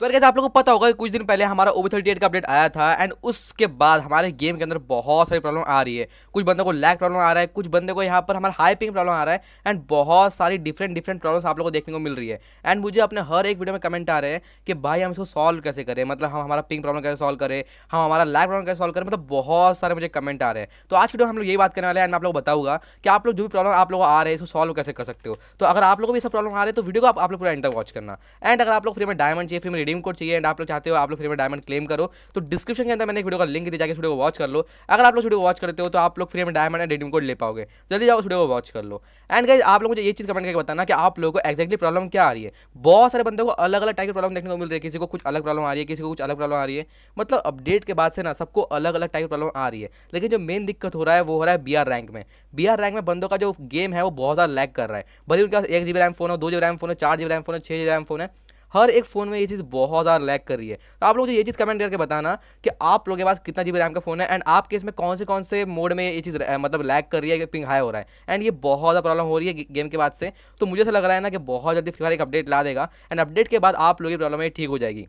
तो अगर आप लोगों को पता होगा कि कुछ दिन पहले हमारा ओवी थर्टी एट का अपडेट आया था एंड उसके बाद हमारे गेम के अंदर बहुत सारी प्रॉब्लम आ रही है कुछ बंदों को लैग प्रॉब्लम आ रहा है कुछ बंदे को यहाँ पर हमारा हाई पिंग प्रॉब्लम आ रहा है एंड बहुत सारी डिफरेंट डिफरेंट प्रॉब्लम्स आप लोगों को देखने को मिल रही है एंड मुझे अपने हर एक वीडियो में कमेंट आ रहे हैं कि भाई हम इसको सॉल्व कैसे करें मतलब हम हमारा पिंग प्रॉब्लम कैसे सॉल्व करें हम हमारा लैग प्रॉब्लम कैसे सॉल्व करें मतलब बहुत सारे मुझे कमेंट आ रहे हैं तो आज वीडियो हम लोग यही बात करने वाले हैं एंड आप लोग बताऊंगा कि आप लोग जो भी प्रॉब्लम आप लोग आ रहे हैं इसको सॉल्व कैसे कर सकते हो तो अगर आप लोग भी सब प्रॉब्लम आ रहे हैं तो वीडियो को आप लोग पूरा इंटर वॉच करना एंड अगर आप लोग फ्री में डायमंड चाहिए फ्री में रिडीम कोड चाहिए एंड आप लोग चाहते हो आप लोग फ्री में डायमंड क्लेम करो तो डिस्क्रिप्शन के अंदर मैंने एक वीडियो का लिंक दिया जाकर वीडियो को वॉच कर लो अगर आप लोग वीडियो वॉच करते हो तो आप लोग फ्री में डायमंड एंड रिडीम कोड ले पाओगे जल्दी जाओ वीडियो को वॉच कर लो एंड गाइज आप लोग मुझे ये चीज़ कमेंट करके बताना कि आप लोगों को एक्जैक्टली प्रॉब्लम क्या आ रही है बहुत सारे बंदों को अलग अलग टाइप की प्रॉब्लम देखने को मिल रही है किसी को कुछ अलग प्रॉब्लम आ रही है किसी को कुछ अलग प्रॉब्लम आ रही है मतलब अपडेट के बाद से ना सबको अलग अलग टाइप की प्रॉब्लम आ रही है लेकिन जो मेन दिक्कत हो रहा है वो हो रहा है बी रैंक में बी रैंक में बंदों का जो गेम है वो बहुत ज़्यादा लैग कर रहा है भले उनके पास एक जी रैम फोन हो दो जी रैम फोन हो चार जी रैम फोन हो छह जी रैम फोन है हर एक फ़ोन में ये चीज़ बहुत ज़्यादा लैक कर रही है तो आप लोग मुझे ये चीज़ कमेंट करके बताना कि आप लोगों के पास कितना जी रैम का फ़ोन है एंड आपके इसमें कौन से कौन से मोड में ये चीज़ मतलब लैक कर रही है पिंग हाई हो रहा है एंड ये बहुत ज़्यादा प्रॉब्लम हो रही है गेम के बाद से तो मुझे ऐसा लग रहा है ना कि बहुत जल्दी फिर एक अपडेट ला देगा एंड अपडेट के बाद आप लोगों की प्रॉब्लम ठीक हो जाएगी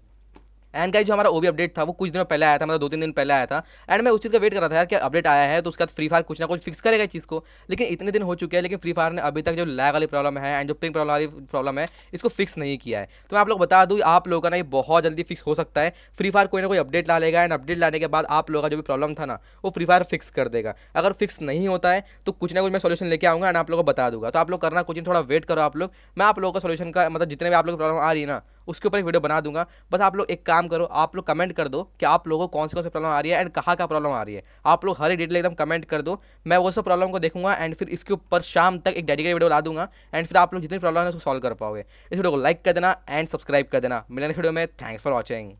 एंड गाइज जो हमारा ओबी अपडेट था वो कुछ दिनों पहले आया था मतलब दो तीन दिन पहले आया था एंड मैं उस चीज़ का वेट कर रहा था यार कि अपडेट आया है तो उसके बाद फ्री फायर कुछ ना कुछ फिक्स करेगा इस चीज़ को लेकिन इतने दिन हो चुके हैं लेकिन फ्री फायर ने अभी तक जो लैग वाली प्रॉब्लम है एंड जो पिंग प्रॉब्लम वाली प्रॉब्लम है इसको फिक्स नहीं किया है तो मैं आप लोग बता दूँ आप लोगों का ना ये बहुत जल्दी फिक्स हो सकता है फ्री फायर कोई ना कोई अपडेट ला लेगा एंड अपडेट लाने के बाद आप लोगों का जो भी प्रॉब्लम था ना वो फ्री फायर फिक्स कर देगा अगर फिक्स नहीं होता है तो कुछ ना कुछ मैं सोल्यूशन लेके आऊँगा एंड आप लोगों को बता दूंगा तो आप लोग करना कुछ थोड़ा वेट करो आप लोग मैं आप लोगों का सोल्यूशन का मतलब जितने भी आप लोग प्रॉब्लम आ रही है ना उसके ऊपर एक वीडियो बना दूंगा बस आप लोग एक काम करो आप लोग कमेंट कर दो कि आप लोगों को कौन सी कौन सी प्रॉब्लम आ रही है एंड कहाँ का प्रॉब्लम आ रही है आप लोग हर डिटेल एकदम कमेंट कर दो मैं वो सब प्रॉब्लम को देखूंगा एंड फिर इसके ऊपर शाम तक एक डेडिकेट वीडियो ला दूंगा एंड फिर आप लोग जितनी प्रॉब्लम है उसको सॉल्व कर पाओगे इस वीडियो को लाइक कर देना एंड सब्सक्राइब कर देना मिलने वीडियो में थैंक्स फॉर वॉचिंग